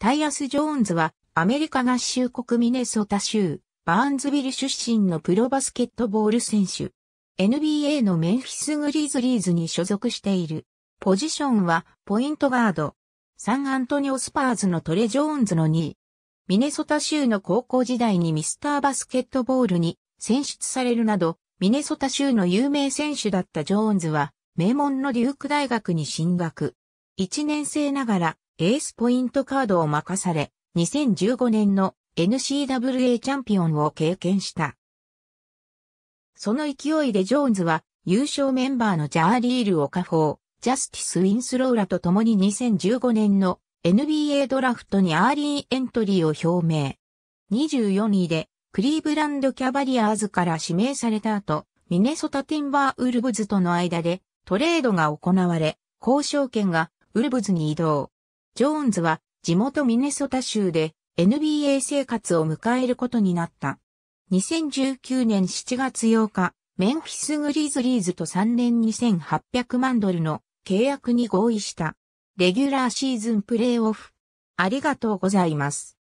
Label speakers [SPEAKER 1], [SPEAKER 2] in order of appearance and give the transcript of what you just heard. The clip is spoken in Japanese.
[SPEAKER 1] タイアス・ジョーンズは、アメリカ合衆国ミネソタ州、バーンズビル出身のプロバスケットボール選手。NBA のメンフィス・グリーズリーズに所属している。ポジションは、ポイントガード。サンアントニオ・スパーズのトレ・ジョーンズの2位。ミネソタ州の高校時代にミスターバスケットボールに選出されるなど、ミネソタ州の有名選手だったジョーンズは、名門のデューク大学に進学。1年生ながら、エースポイントカードを任され、2015年の n c w a チャンピオンを経験した。その勢いでジョーンズは優勝メンバーのジャーリール・オカフォー、ジャスティス・ウィンスローラと共に2015年の NBA ドラフトにアーリーエントリーを表明。24位でクリーブランド・キャバリアーズから指名された後、ミネソタ・ティンバー・ウルブズとの間でトレードが行われ、交渉権がウルブズに移動。ジョーンズは地元ミネソタ州で NBA 生活を迎えることになった。2019年7月8日、メンフィスグリズリーズと3年2800万ドルの契約に合意した。レギュラーシーズンプレイオフ。ありがとうございます。